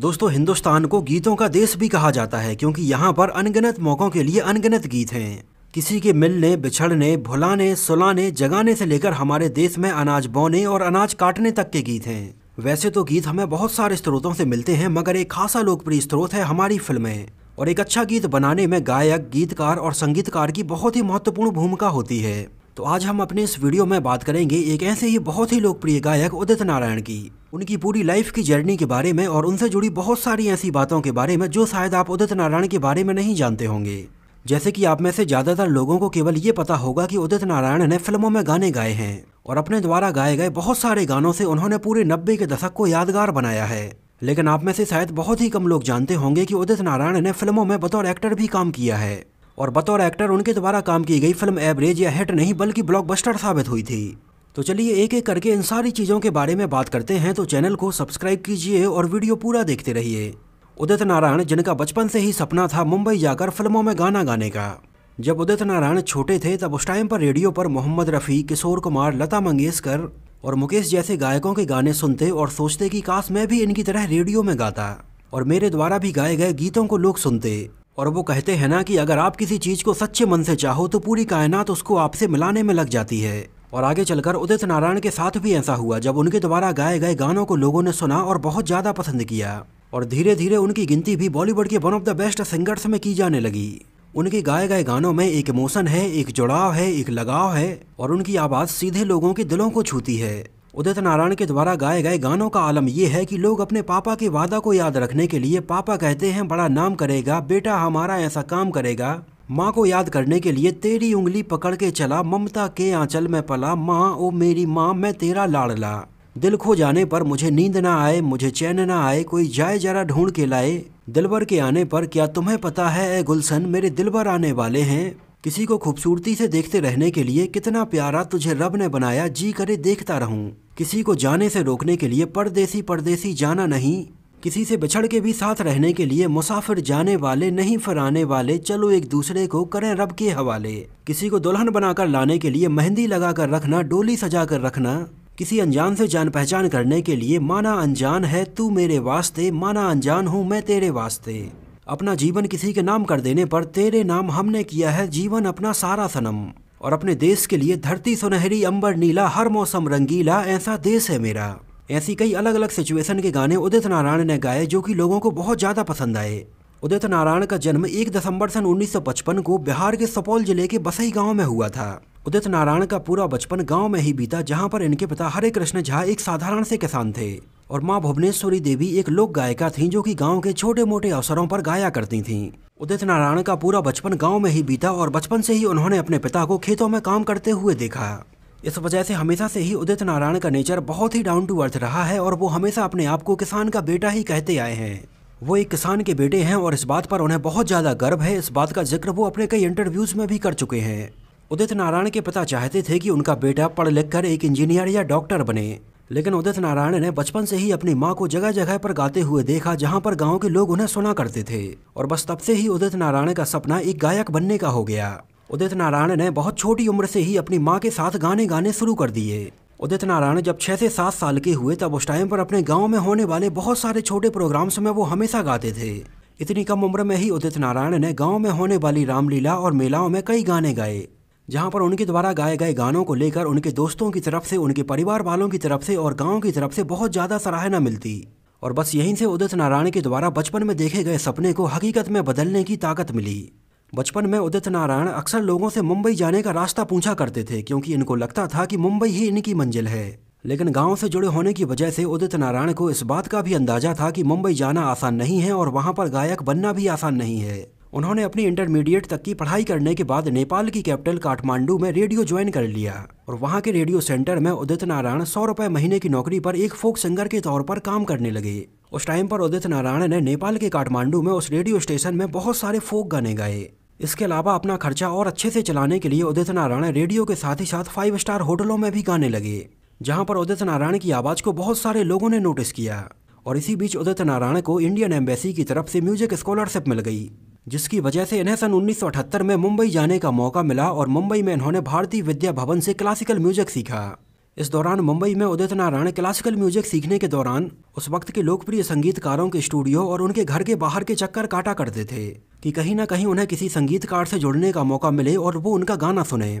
दोस्तों हिंदुस्तान को गीतों का देश भी कहा जाता है क्योंकि यहाँ पर अनगिनत मौक़ों के लिए अनगिनत गीत हैं किसी के मिलने बिछड़ने भुलाने सुलाने जगाने से लेकर हमारे देश में अनाज बोने और अनाज काटने तक के गीत हैं वैसे तो गीत हमें बहुत सारे स्रोतों से मिलते हैं मगर एक खासा लोकप्रिय स्रोत है हमारी फिल्में और एक अच्छा गीत बनाने में गायक गीतकार और संगीतकार की बहुत ही महत्वपूर्ण भूमिका होती है तो आज हम अपने इस वीडियो में बात करेंगे एक ऐसे ही बहुत ही लोकप्रिय गायक उदित नारायण की उनकी पूरी लाइफ की जर्नी के बारे में और उनसे जुड़ी बहुत सारी ऐसी बातों के बारे में जो शायद आप उदित नारायण के बारे में नहीं जानते होंगे जैसे कि आप में से ज़्यादातर लोगों को केवल ये पता होगा कि उदित नारायण ने फिल्मों में गाने गाए हैं और अपने द्वारा गाए गए बहुत सारे गानों से उन्होंने पूरे नब्बे के दशक को यादगार बनाया है लेकिन आप में से शायद बहुत ही कम लोग जानते होंगे कि उदित नारायण ने फिल्मों में बतौर एक्टर भी काम किया है और बतौर एक्टर उनके द्वारा काम की गई फिल्म एवरेज या हिट नहीं बल्कि ब्लॉकबस्टर साबित हुई थी तो चलिए एक एक करके इन सारी चीज़ों के बारे में बात करते हैं तो चैनल को सब्सक्राइब कीजिए और वीडियो पूरा देखते रहिए उदित नारायण जिनका बचपन से ही सपना था मुंबई जाकर फिल्मों में गाना गाने का जब उदित नारायण छोटे थे तब उस टाइम पर रेडियो पर मोहम्मद रफ़ी किशोर कुमार लता मंगेशकर और मुकेश जैसे गायकों के गाने सुनते और सोचते कि काश मैं भी इनकी तरह रेडियो में गाता और मेरे द्वारा भी गाए गए गीतों को लोग सुनते और वो कहते हैं ना कि अगर आप किसी चीज़ को सच्चे मन से चाहो तो पूरी कायनात उसको आपसे मिलाने में लग जाती है और आगे चलकर उदित नारायण के साथ भी ऐसा हुआ जब उनके द्वारा गाए गए गानों को लोगों ने सुना और बहुत ज़्यादा पसंद किया और धीरे धीरे उनकी गिनती भी बॉलीवुड के one of the best singers में की जाने लगी उनके गाए गए गानों में एक इमोशन है एक जुड़ाव है एक लगाव है और उनकी आवाज़ सीधे लोगों के दिलों को छूती है उदित नारायण के द्वारा गाए गए गानों का आलम यह है कि लोग अपने पापा के वादा को याद रखने के लिए पापा कहते हैं बड़ा नाम करेगा बेटा हमारा ऐसा काम करेगा माँ को याद करने के लिए तेरी उंगली पकड़ के चला ममता के आंचल में पला माँ ओ मेरी माँ मैं तेरा लाड़ला दिल खो जाने पर मुझे नींद ना आए मुझे चैन ना आए कोई जाए जरा ढूंढ के लाए दिलबर के आने पर क्या तुम्हें पता है ए गुलशन मेरे दिलबर आने वाले हैं किसी को खूबसूरती से देखते रहने के लिए कितना प्यारा तुझे रब ने बनाया जी करे देखता रहूं किसी को जाने से रोकने के लिए परदेसी परदेसी जाना नहीं किसी से बिछड़ के भी साथ रहने के लिए मुसाफिर जाने वाले नहीं फराने वाले चलो एक दूसरे को करें रब के हवाले किसी को दुल्हन बनाकर लाने के लिए मेहंदी लगा कर रखना डोली सजा कर रखना किसी अनजान से जान पहचान करने के लिए माना अनजान है तू मेरे वास्ते माना अनजान हूँ मैं तेरे वास्ते अपना जीवन किसी के नाम कर देने पर तेरे नाम हमने किया है जीवन अपना सारा सनम और अपने देश के लिए धरती सुनहरी अंबर नीला हर मौसम रंगीला ऐसा देश है मेरा ऐसी कई अलग अलग सिचुएशन के गाने उदित नारायण ने गाए जो कि लोगों को बहुत ज़्यादा पसंद आए उदित नारायण का जन्म 1 दिसंबर सन 1955 को बिहार के सुपौल जिले के बसई गांव में हुआ था उदित नारायण का पूरा बचपन गांव में ही बीता जहां पर इनके पिता हरे कृष्ण झा एक साधारण से किसान थे और माँ भुवनेश्वरी देवी एक लोक गायिका थीं जो कि गांव के छोटे मोटे अवसरों पर गाया करती थीं। उदित नारायण का पूरा बचपन गांव में ही बीता और बचपन से ही उन्होंने अपने पिता को खेतों में काम करते हुए देखा इस वजह से हमेशा से ही उदित नारायण का नेचर बहुत ही डाउन टू अर्थ रहा है और वो हमेशा अपने आप को किसान का बेटा ही कहते आए हैं वो एक किसान के बेटे हैं और इस बात पर उन्हें बहुत ज़्यादा गर्व है इस बात का जिक्र वो अपने कई इंटरव्यूज़ में भी कर चुके हैं उदित नारायण के पिता चाहते थे कि उनका बेटा पढ़ लिख कर एक इंजीनियर या डॉक्टर बने लेकिन उदित नारायण ने बचपन से ही अपनी माँ को जगह जगह पर गाते हुए देखा जहाँ पर गाँव के लोग उन्हें सुना करते थे और बस तब से ही उदित नारायण का सपना एक गायक बनने का हो गया उदित नारायण ने बहुत छोटी उम्र से ही अपनी माँ के साथ गाने गाने शुरू कर दिए उदित नारायण जब छः से सात साल के हुए तब उस टाइम पर अपने गांव में होने वाले बहुत सारे छोटे प्रोग्राम्स में वो हमेशा गाते थे इतनी कम उम्र में ही उदित नारायण ने गांव में होने वाली रामलीला और मेलाओं में कई गाने गाए जहां पर उनके द्वारा गाए गए गानों को लेकर उनके दोस्तों की तरफ से उनके परिवार वालों की तरफ से और गाँव की तरफ से बहुत ज़्यादा सराहना मिलती और बस यहीं से उदित नारायण के द्वारा बचपन में देखे गए सपने को हकीकत में बदलने की ताकत मिली बचपन में उदित नारायण अक्सर लोगों से मुंबई जाने का रास्ता पूछा करते थे क्योंकि इनको लगता था कि मुंबई ही इनकी मंजिल है लेकिन गांव से जुड़े होने की वजह से उदित नारायण को इस बात का भी अंदाजा था कि मुंबई जाना आसान नहीं है और वहां पर गायक बनना भी आसान नहीं है उन्होंने अपनी इंटरमीडिएट तक की पढ़ाई करने के बाद नेपाल की कैपिटल काठमांडू में रेडियो ज्वाइन कर लिया और वहां के रेडियो सेंटर में उदित नारायण सौ रुपए महीने की नौकरी पर एक फोक सिंगर के तौर पर काम करने लगे उस टाइम पर उदित नारायण ने नेपाल के काठमांडू में उस रेडियो स्टेशन में बहुत सारे फोक गाने गाए इसके अलावा अपना खर्चा और अच्छे से चलाने के लिए उदित नारायण रेडियो के साथ ही साथ फाइव स्टार होटलों में भी गाने लगे जहाँ पर उदित नारायण की आवाज़ को बहुत सारे लोगों ने नोटिस किया और इसी बीच उदित नारायण को इंडियन एम्बेसी की तरफ से म्यूजिक स्कॉलरशिप मिल गई जिसकी वजह से इन्हें सन 1978 में मुंबई जाने का मौका मिला और मुंबई में इन्होंने भारतीय विद्या भवन से क्लासिकल म्यूजिक सीखा इस दौरान मुंबई में उदित नारायण क्लासिकल म्यूजिक सीखने के दौरान उस वक्त के लोकप्रिय संगीतकारों के स्टूडियो और उनके घर के बाहर के चक्कर काटा करते थे कि कहीं ना कहीं उन्हें किसी संगीतकार से जुड़ने का मौका मिले और वो उनका गाना सुने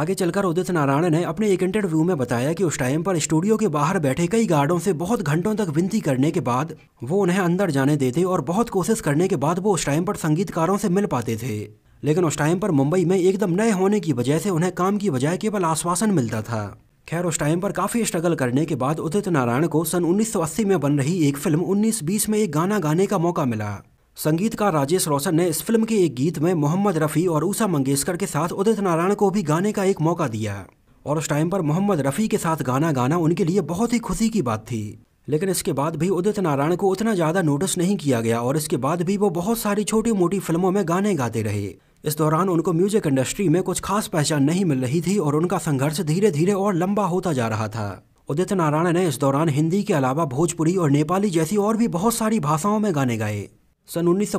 आगे चलकर उदित नारायण ने अपने एक इंटरव्यू में बताया कि उस टाइम पर स्टूडियो के बाहर बैठे कई गार्डों से बहुत घंटों तक विनती करने के बाद वो उन्हें अंदर जाने देते और बहुत कोशिश करने के बाद वो उस टाइम पर संगीतकारों से मिल पाते थे लेकिन उस टाइम पर मुंबई में एकदम नए होने की वजह से उन्हें काम की बजाय केवल आश्वासन मिलता था खैर उस टाइम पर काफ़ी स्ट्रगल करने के बाद उदित नारायण को सन 1980 में बन रही एक फिल्म 1920 में एक गाना गाने का मौका मिला संगीतकार राजेश रोशन ने इस फिल्म के एक गीत में मोहम्मद रफ़ी और ऊषा मंगेशकर के साथ उदित नारायण को भी गाने का एक मौका दिया और उस टाइम पर मोहम्मद रफ़ी के साथ गाना गाना उनके लिए बहुत ही खुशी की बात थी लेकिन इसके बाद भी उदित नारायण को उतना ज़्यादा नोटिस नहीं किया गया और इसके बाद भी वो बहुत सारी छोटी मोटी फिल्मों में गाने गाते रहे इस दौरान उनको म्यूजिक इंडस्ट्री में कुछ खास पहचान नहीं मिल रही थी और उनका संघर्ष धीरे धीरे और लंबा होता जा रहा था उदित नारायण ने इस दौरान हिंदी के अलावा भोजपुरी और नेपाली जैसी और भी बहुत सारी भाषाओं में गाने गाए सन उन्नीस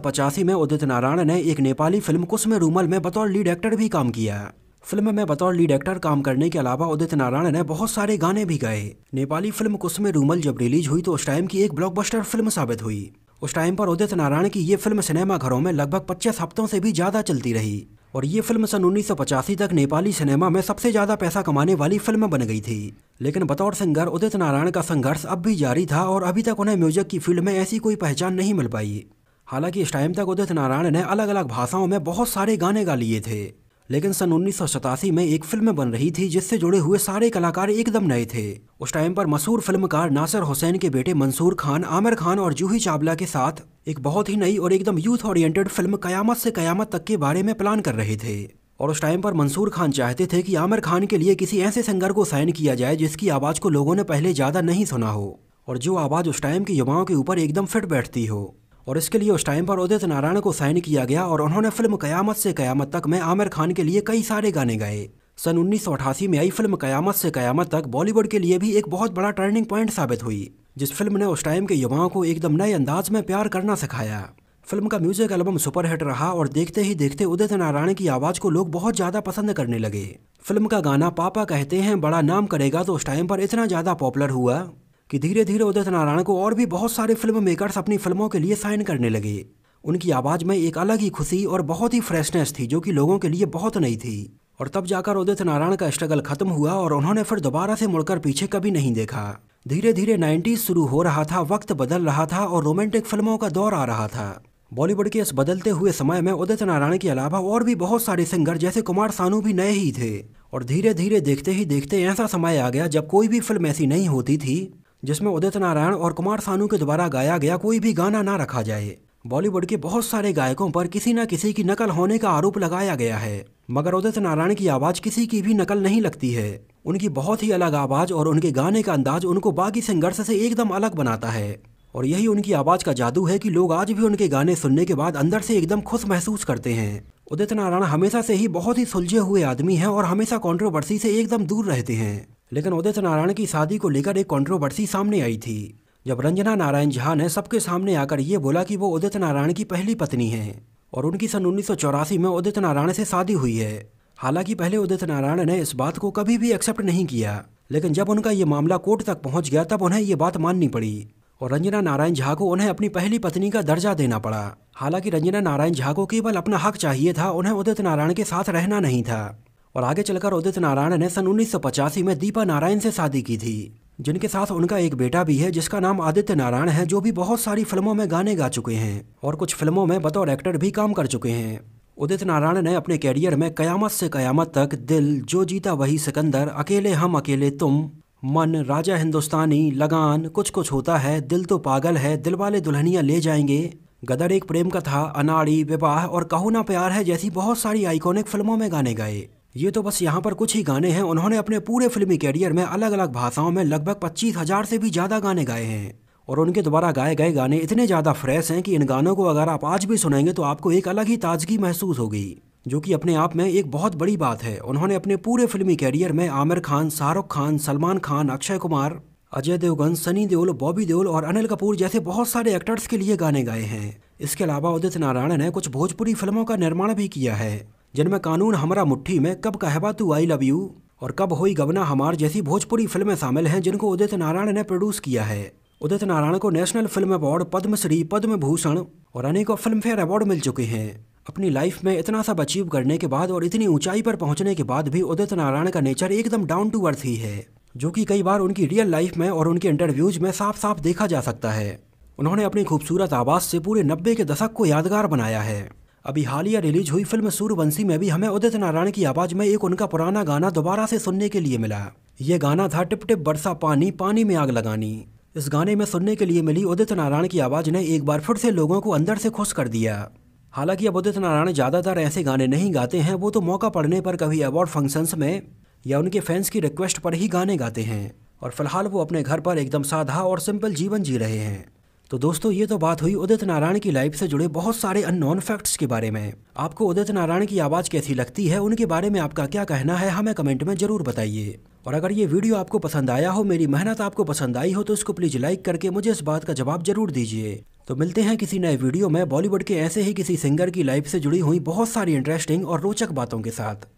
में उदित नारायण ने एक नेपाली फिल्म कुसमे रूमल में बतौर लीड एक्टर भी काम किया फिल्म में बतौर लीड एक्टर काम करने के अलावा उदित नारायण ने बहुत सारे गाने भी गाए नेपाली फिल्म कुसमे रूमल जब रिलीज हुई तो उस टाइम की एक ब्लॉकबस्टर फिल्म साबित हुई उस टाइम पर उदित नारायण की ये फिल्म सिनेमा घरों में लगभग पच्चीस हफ्तों से भी ज़्यादा चलती रही और ये फिल्म सन उन्नीस तक नेपाली सिनेमा में सबसे ज़्यादा पैसा कमाने वाली फिल्म बन गई थी लेकिन बतौर सिंगर उदित नारायण का संघर्ष अब भी जारी था और अभी तक उन्हें म्यूजिक की फील्ड में ऐसी कोई पहचान नहीं मिल पाई हालांकि इस टाइम तक उदित नारायण ने अलग अलग भाषाओं में बहुत सारे गाने गा लिए थे लेकिन सन उन्नीस में एक फिल्म बन रही थी जिससे जुड़े हुए सारे कलाकार एकदम नए थे उस टाइम पर मशहूर फिल्मकार नासिर हुसैन के बेटे मंसूर खान आमिर खान और जूही चावला के साथ एक बहुत ही नई और एकदम यूथ ओरिएंटेड फिल्म कयामत से कयामत तक के बारे में प्लान कर रहे थे और उस टाइम पर मंसूर खान चाहते थे कि आमिर खान के लिए किसी ऐसे सिंगर को साइन किया जाए जिसकी आवाज़ को लोगों ने पहले ज़्यादा नहीं सुना हो और जो आवाज़ उस टाइम के युवाओं के ऊपर एकदम फिट बैठती हो और इसके लिए उस टाइम पर उदित नारायण को साइन किया गया और उन्होंने फिल्म कयामत से कयामत तक में आमिर खान के लिए कई सारे गाने गाए सन उन्नीस में आई फिल्म कयामत से कयामत तक बॉलीवुड के लिए भी एक बहुत बड़ा टर्निंग पॉइंट साबित हुई जिस फिल्म ने उस टाइम के युवाओं को एकदम नए अंदाज में प्यार करना सिखाया फिल्म का म्यूजिक एल्बम सुपरहिट रहा और देखते ही देखते उदित नारायण की आवाज़ को लोग बहुत ज़्यादा पसंद करने लगे फिल्म का गाना पापा कहते हैं बड़ा नाम करेगा तो उस टाइम पर इतना ज़्यादा पॉपुलर हुआ कि धीरे धीरे उदित नारायण को और भी बहुत सारे फिल्म मेकर्स अपनी फिल्मों के लिए साइन करने लगे उनकी आवाज़ में एक अलग ही खुशी और बहुत ही फ्रेशनेस थी जो कि लोगों के लिए बहुत नई थी और तब जाकर उदित नारायण का स्ट्रगल खत्म हुआ और उन्होंने फिर दोबारा से मुड़कर पीछे कभी नहीं देखा धीरे धीरे नाइन्टीज शुरू हो रहा था वक्त बदल रहा था और रोमांटिक फिल्मों का दौर आ रहा था बॉलीवुड के इस बदलते हुए समय में उदित नारायण के अलावा और भी बहुत सारे सिंगर जैसे कुमार सानू भी नए ही थे और धीरे धीरे देखते ही देखते ऐसा समय आ गया जब कोई भी फिल्म ऐसी नहीं होती थी जिसमें उदित नारायण और कुमार सानू के द्वारा गाया गया कोई भी गाना ना रखा जाए बॉलीवुड के बहुत सारे गायकों पर किसी न किसी की नकल होने का आरोप लगाया गया है मगर उदित नारायण की आवाज़ किसी की भी नकल नहीं लगती है उनकी बहुत ही अलग आवाज़ और उनके गाने का अंदाज उनको बाकी संघर्ष से एकदम अलग बनाता है और यही उनकी आवाज़ का जादू है कि लोग आज भी उनके गाने सुनने के बाद अंदर से एकदम खुश महसूस करते हैं उदित नारायण हमेशा से ही बहुत ही सुलझे हुए आदमी हैं और हमेशा कंट्रोवर्सी से एकदम दूर रहते हैं लेकिन उदित नारायण की शादी को लेकर एक कंट्रोवर्सी सामने आई थी जब रंजना नारायण झा ने सबके सामने आकर ये बोला कि वो उदित नारायण की पहली पत्नी है और उनकी सन उन्नीस में उदित नारायण से शादी हुई है हालांकि पहले उदित नारायण ने इस बात को कभी भी एक्सेप्ट नहीं किया लेकिन जब उनका ये मामला कोर्ट तक पहुंच गया तब उन्हें ये बात माननी पड़ी और रंजना नारायण झा को उन्हें अपनी पहली पत्नी का दर्जा देना पड़ा हालांकि रंजना नारायण झा को केवल अपना हक चाहिए था उन्हें उदित नारायण के साथ रहना नहीं था और आगे चलकर उदित नारायण ने सन उन्नीस में दीपा नारायण से शादी की थी जिनके साथ उनका एक बेटा भी है जिसका नाम आदित्य नारायण है जो भी बहुत सारी फिल्मों में गाने गा चुके हैं और कुछ फिल्मों में बतौर एक्टर भी काम कर चुके हैं उदित नारायण ने अपने कैरियर में कयामत से कयामत तक दिल जो जीता वही सिकंदर अकेले हम अकेले तुम मन राजा हिंदुस्तानी लगान कुछ कुछ होता है दिल तो पागल है दिल वाले दुल्हनिया ले जाएंगे गदर एक प्रेम कथा अनाड़ी विवाह और कहो ना प्यार है जैसी बहुत सारी आइकॉनिक फिल्मों में गाने गाए ये तो बस यहाँ पर कुछ ही गाने हैं उन्होंने अपने पूरे फिल्मी कैरियर में अलग अलग भाषाओं में लगभग पच्चीस हजार से भी ज़्यादा गाने गाए हैं और उनके द्वारा गाए गए गाने इतने ज़्यादा फ्रेश हैं कि इन गानों को अगर आप आज भी सुनेंगे तो आपको एक अलग ही ताजगी महसूस होगी जो कि अपने आप में एक बहुत बड़ी बात है उन्होंने अपने पूरे फिल्मी कैरियर में आमिर खान शाहरुख खान सलमान खान अक्षय कुमार अजय देवगन सनी देओल बॉबी देओल और अनिल कपूर जैसे बहुत सारे एक्टर्स के लिए गाने गाए हैं इसके अलावा उदित नारायण ने कुछ भोजपुरी फिल्मों का निर्माण भी किया है जिनमें कानून हमरा मुट्ठी में कब कहबा तू आई लव यू और कब होई गवना हमार जैसी भोजपुरी फिल्में शामिल हैं जिनको उदित नारायण ने प्रोड्यूस किया है उदित नारायण को national film award Padmashri Padma Bhushan और अनेकों फिल्म फेयर अवार्ड मिल चुके हैं अपनी लाइफ में इतना सब अचीव करने के बाद और इतनी ऊंचाई पर पहुंचने के बाद भी उदित नारायण का नेचर एकदम डाउन टू अर्थ ही है जो कि कई बार उनकी रियल लाइफ में और उनके इंटरव्यूज में साफ साफ देखा जा सकता है उन्होंने अपनी खूबसूरत आवाज़ से पूरे नब्बे के दशक को यादगार बनाया है अभी हालिया रिलीज हुई फिल्म सूर्यवंशी में भी हमें उदित नारायण की आवाज़ में एक उनका पुराना गाना दोबारा से सुनने के लिए मिला ये गाना था टिप टिप बरसा पानी पानी में आग लगानी इस गाने में सुनने के लिए मिली उदित नारायण की आवाज़ ने एक बार फिर से लोगों को अंदर से खुश कर दिया हालांकि अब उदित नारायण ज़्यादातर ऐसे गाने नहीं गाते हैं वो तो मौका पड़ने पर कभी अवार्ड फंक्शंस में या उनके फैंस की रिक्वेस्ट पर ही गाने गाते हैं और फिलहाल वो अपने घर पर एकदम साधा और सिंपल जीवन जी रहे हैं तो दोस्तों ये तो बात हुई उदित नारायण की लाइफ से जुड़े बहुत सारे अननोन फैक्ट्स के बारे में आपको उदित नारायण की आवाज़ कैसी लगती है उनके बारे में आपका क्या कहना है हमें कमेंट में ज़रूर बताइए और अगर ये वीडियो आपको पसंद आया हो मेरी मेहनत आपको पसंद आई हो तो इसको प्लीज़ लाइक करके मुझे इस बात का जवाब जरूर दीजिए तो मिलते हैं किसी नए वीडियो में बॉलीवुड के ऐसे ही किसी सिंगर की लाइफ से जुड़ी हुई बहुत सारी इंटरेस्टिंग और रोचक बातों के साथ